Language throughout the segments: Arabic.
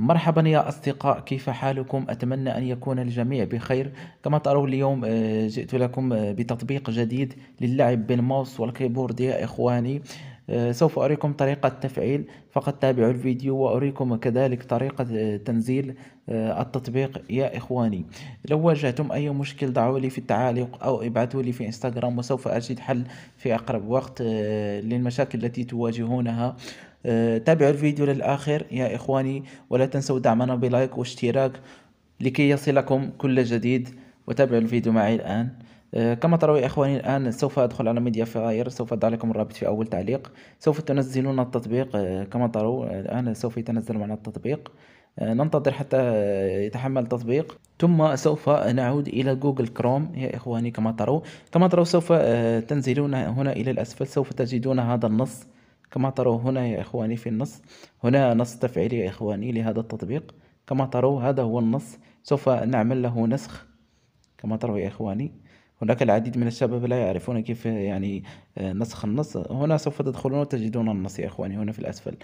مرحبا يا أصدقاء كيف حالكم أتمنى أن يكون الجميع بخير كما ترون اليوم آه، جئت لكم آه، بتطبيق جديد للعب بالماوس والكيبورد يا إخواني آه، سوف أريكم طريقة تفعيل فقط تابعوا الفيديو وأريكم كذلك طريقة تنزيل التطبيق يا إخواني لو واجهتم أي مشكل دعوا لي في التعاليق أو ابعثوا لي في إنستغرام وسوف أجد حل في أقرب وقت للمشاكل التي تواجهونها آه، تابعوا الفيديو للآخر يا إخواني ولا تنسوا دعمنا بلايك واشتراك لكي يصلكم كل جديد وتابعوا الفيديو معي الآن آه، كما تروا يا إخواني الآن سوف أدخل على ميديا فاير سوف أضع لكم الرابط في أول تعليق سوف تنزلون التطبيق آه، كما تروا الآن سوف يتنزل معنا التطبيق ننتظر حتى يتحمل التطبيق ثم سوف نعود إلى جوجل كروم يا إخواني كما تروا كما تروا سوف تنزلون هنا إلى الأسفل سوف تجدون هذا النص كما تروا هنا يا إخواني في النص هنا نص تفعيلي يا إخواني لهذا التطبيق كما تروا هذا هو النص سوف نعمل له نسخ كما تروا يا إخواني هناك العديد من الشباب لا يعرفون كيف يعني آه، نسخ النص هنا سوف تدخلون وتجدون النص يا إخواني هنا في الأسفل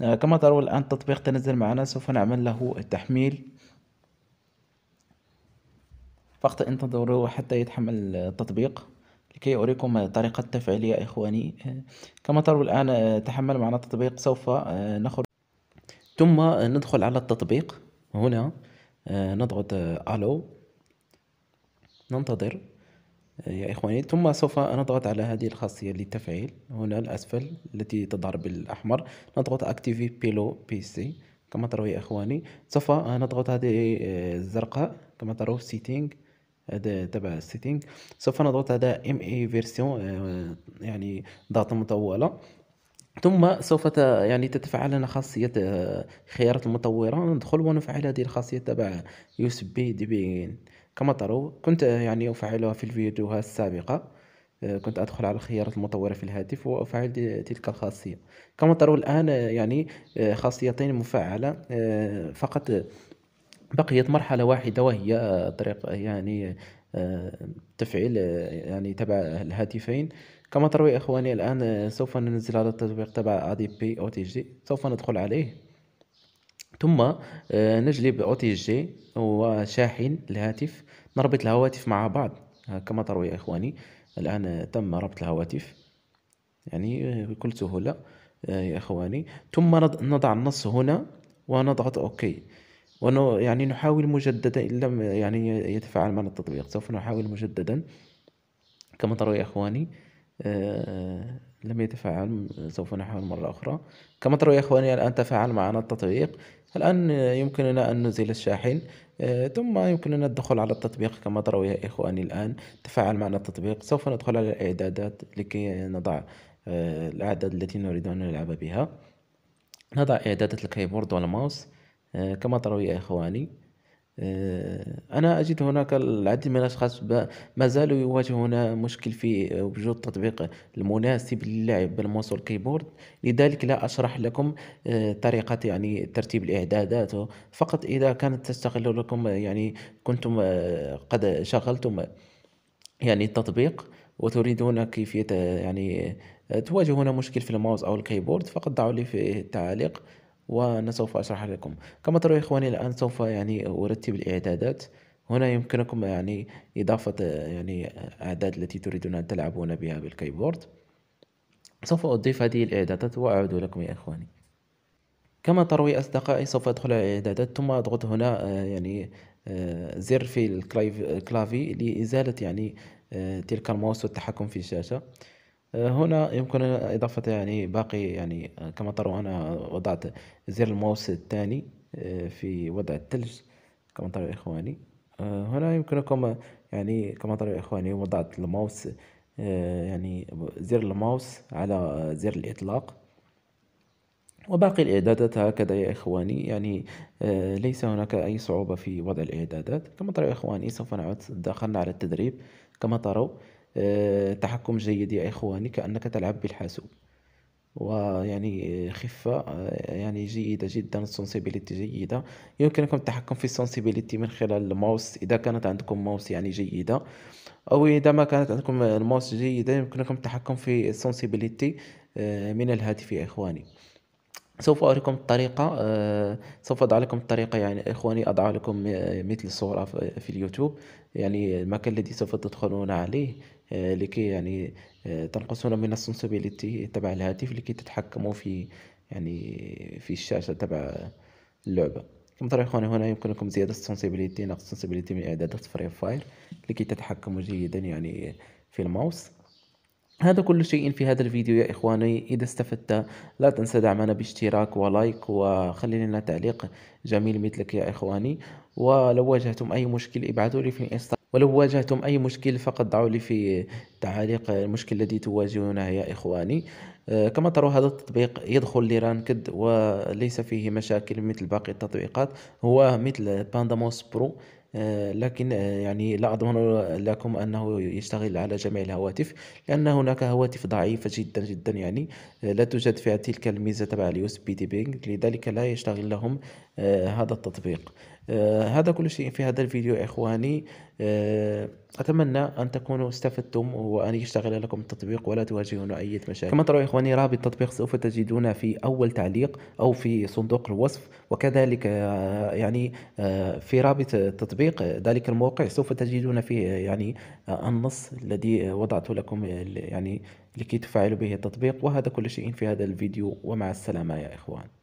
آه، كما تروا الآن التطبيق تنزل معنا سوف نعمل له التحميل فقط انتظروا حتى يتحمل التطبيق لكي أريكم طريقة تفعيل يا إخواني كما تروا الآن تحمل معنا التطبيق سوف آه، نخرج ثم آه، ندخل على التطبيق هنا آه، نضغط ألو ننتظر يا إخواني ثم سوف نضغط على هذه الخاصية للتفعيل هنا الأسفل التي تظهر بالأحمر نضغط أكتيفي بيلو بي سي كما تروا يا إخواني سوف نضغط هذه الزرقاء كما تروا سيتينج هذا تبع السيتينغ سوف نضغط على ام اي فيرسيون آه، يعني ضغط مطوله ثم سوف ت... يعني تتفعل لنا خاصية آه، خيارات المطورة ندخل ونفعل هذه الخاصية تبع يوسف بي دي بي كما تروا كنت آه، يعني أفعلها في الفيديوهات السابقة كنت أدخل على الخيارات المطورة في الهاتف وأفعل تلك الخاصية كما تروا الآن يعني خاصيتين مفعلة فقط بقيت مرحلة واحدة وهي آه، طريق آه، يعني آه، تفعيل يعني تبع الهاتفين كما تروي يا إخواني الآن سوف ننزل هذا التطبيق تبع ادي بي او تي جي سوف ندخل عليه ثم نجلب او تي جي وشاحن الهاتف نربط الهواتف مع بعض كما تروي يا إخواني الآن تم ربط الهواتف يعني بكل سهولة يا إخواني ثم نضع النص هنا ونضغط أوكي يعني نحاول مجددا إن لم يعني يتفاعل معنا التطبيق سوف نحاول مجددا كما تروا يا إخواني آه، لم يتفاعل سوف نحاول مرة أخرى كما تروا يا إخواني الآن تفاعل معنا التطبيق الآن يمكننا أن نزيل الشاحن آه، ثم يمكننا الدخول على التطبيق كما تروا يا إخواني الآن تفاعل معنا التطبيق سوف ندخل على الإعدادات لكي نضع آه، الأعداد التي نريد أن نلعب بها نضع إعدادات الكيبورد والماوس آه، كما تروا يا إخواني آه، أنا أجد هناك العديد من الأشخاص ما زالوا يواجهون مشكل في آه، وجود تطبيق المناسب للعب بالموس والكيبورد لذلك لا أشرح لكم طريقة يعني ترتيب الإعدادات فقط إذا كانت تستغل لكم يعني كنتم قد شغلتم يعني التطبيق وتريدون كيفية يعني تواجهون مشكل في الماوس أو الكيبورد فقط ضعوا لي في التعليق وأنا سوف أشرح لكم كما ترون إخواني الآن سوف يعني أرتب الإعدادات هنا يمكنكم يعني إضافة يعني أعداد التي تريدون أن تلعبون بها بالكيبورد سوف أضيف هذه الإعدادات وأعود لكم يا إخواني كما تروي أصدقائي سوف أدخل على الإعدادات ثم أضغط هنا آه، يعني آه، زر في الكلافي لإزالة يعني آه، تلك الماوس والتحكم في الشاشة هنا يمكن إضافة يعني باقي يعني كما ترون أنا وضعت زر الماوس الثاني آه، في وضع الثلج كما ترى إخواني آه، هنا يمكنكم يعني كما ترى إخواني وضعت الماوس آه، يعني زر الماوس على زر الإطلاق وباقي الإعدادات هكذا يا إخواني يعني ليس هناك أي صعوبة في وضع الإعدادات كما ترى إخواني سوف نعود دخلنا على التدريب كما تروا آه، تحكم جيد يا إخواني كأنك تلعب بالحاسوب ويعني خفة آه، يعني جيدة جدا السنسيبيليتي جيدة يمكنكم التحكم في السنسيبيليتي من خلال الماوس إذا كانت عندكم ماوس يعني جيدة أو إذا ما كانت عندكم الماوس جيدة يمكنكم التحكم في السنسيبيليتي آه، من الهاتف يا إخواني سوف أريكم الطريقة سوف أضع لكم الطريقة يعني إخواني أضع لكم مثل صورة في اليوتيوب يعني المكان الذي سوف تدخلون عليه آه، لكي يعني آه، تنقصون من السنسبيليتي تبع الهاتف لكي تتحكموا في يعني في الشاشة تبع اللعبة كما ترى اخواني هنا يمكنكم زيادة السنسبيليتي نقص السنسبيليتي من اعدادات فري فاير لكي تتحكموا جيدا يعني في الماوس هذا كل شيء في هذا الفيديو يا إخواني إذا استفدت لا تنسى دعمنا باشتراك ولايك وخلي لنا تعليق جميل مثلك يا إخواني ولو واجهتم أي مشكل ابعثوا لي في الإنستغرام ولو واجهتم أي مشكل فقط ضعوا لي في تعاليق المشكل الذي تواجهونه يا إخواني آه، كما ترى هذا التطبيق يدخل لرانكد وليس فيه مشاكل مثل باقي التطبيقات هو مثل بانداموس برو آه، لكن آه، يعني لا أضمن لكم أنه يشتغل على جميع الهواتف لأن هناك هواتف ضعيفة جدا جدا يعني لا توجد فيها تلك الميزة تبع اليو اس بي لذلك لا يشتغل لهم هذا التطبيق آه هذا كل شيء في هذا الفيديو يا إخواني آه أتمنى أن تكونوا استفدتم وأن يشتغل لكم التطبيق ولا تواجهون أي مشاكل كما ترون إخواني رابط التطبيق سوف تجدونه في أول تعليق أو في صندوق الوصف وكذلك آه يعني آه في رابط التطبيق ذلك الموقع سوف تجدون فيه يعني آه النص الذي وضعته لكم يعني لكي تفعلوا به التطبيق وهذا كل شيء في هذا الفيديو ومع السلامة يا إخوان